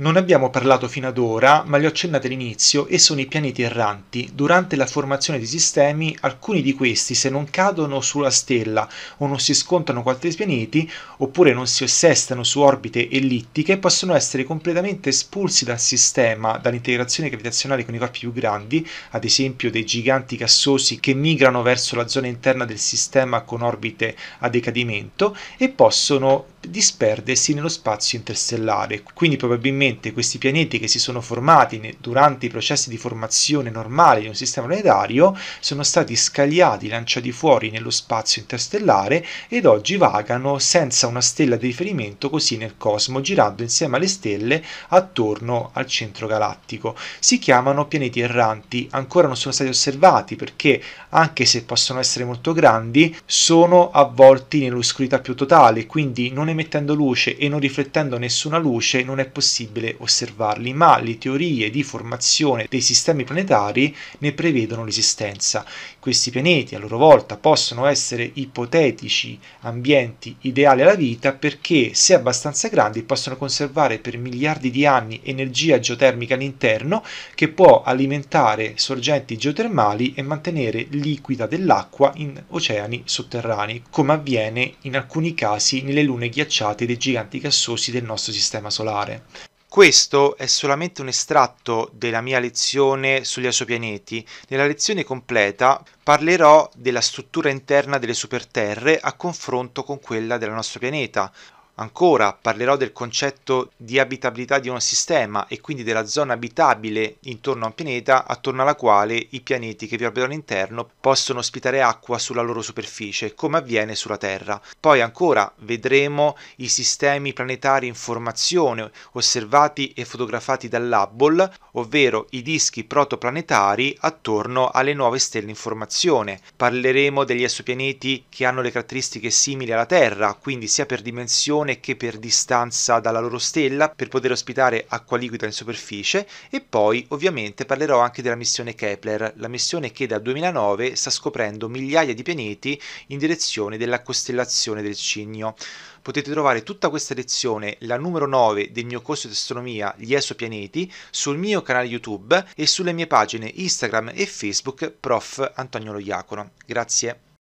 Non abbiamo parlato fino ad ora, ma li ho accennati all'inizio, e sono i pianeti erranti. Durante la formazione di sistemi, alcuni di questi, se non cadono sulla stella o non si scontrano con altri pianeti, oppure non si assestano su orbite ellittiche, possono essere completamente espulsi dal sistema dall'integrazione gravitazionale con i corpi più grandi, ad esempio dei giganti gassosi che migrano verso la zona interna del sistema con orbite a decadimento, e possono disperdersi nello spazio interstellare. Quindi probabilmente probabilmente questi pianeti che si sono formati ne- durante i processi di formazione normali di un sistema planetario sono stati scagliati, lanciati fuori nello spazio interstellare ed oggi vagano senza una stella di riferimento così nel cosmo, girando insieme alle stelle attorno al centro galattico. Si chiamano pianeti erranti, ancora non sono stati osservati perché anche se possono essere molto grandi, sono avvolti nell'oscurità più totale, quindi non emettendo luce e non riflettendo nessuna luce non è possibile possibile osservarli, ma le teorie di formazione dei sistemi planetari ne prevedono l'esistenza. Questi pianeti a loro volta possono essere ipotetici ambienti ideali alla vita perché se abbastanza grandi possono conservare per miliardi di anni energia geotermica all'interno che può alimentare sorgenti geotermali e mantenere liquida dell'acqua in oceani sotterranei, come avviene in alcuni casi nelle lune ghiacciate dei giganti gassosi del nostro sistema solare. Questo è solamente un estratto della mia lezione sugli esopianeti. Nella lezione completa parlerò della struttura interna delle superterre a confronto con quella del nostro pianeta. Ancora parlerò del concetto di abitabilità di un sistema e quindi della zona abitabile intorno a un pianeta attorno alla quale i pianeti che vi orbitano all'interno possono ospitare acqua sulla loro superficie, come avviene sulla Terra. Poi ancora vedremo i sistemi planetari in formazione osservati e fotografati dall'Hubble, ovvero i dischi protoplanetari attorno alle nuove stelle in formazione. Parleremo degli esopianeti che hanno le caratteristiche simili alla Terra, quindi sia per dimensione posizione che per distanza dalla loro stella per poter ospitare acqua liquida in superficie e poi ovviamente parlerò anche della missione Kepler, la missione che dal 2009 sta scoprendo migliaia di pianeti in direzione della costellazione del Cigno. Potete trovare tutta questa lezione, la numero 9 del mio corso di astronomia Gli esopianeti, sul mio canale YouTube e sulle mie pagine Instagram e Facebook Prof. Antonio Lo Iacono. Grazie.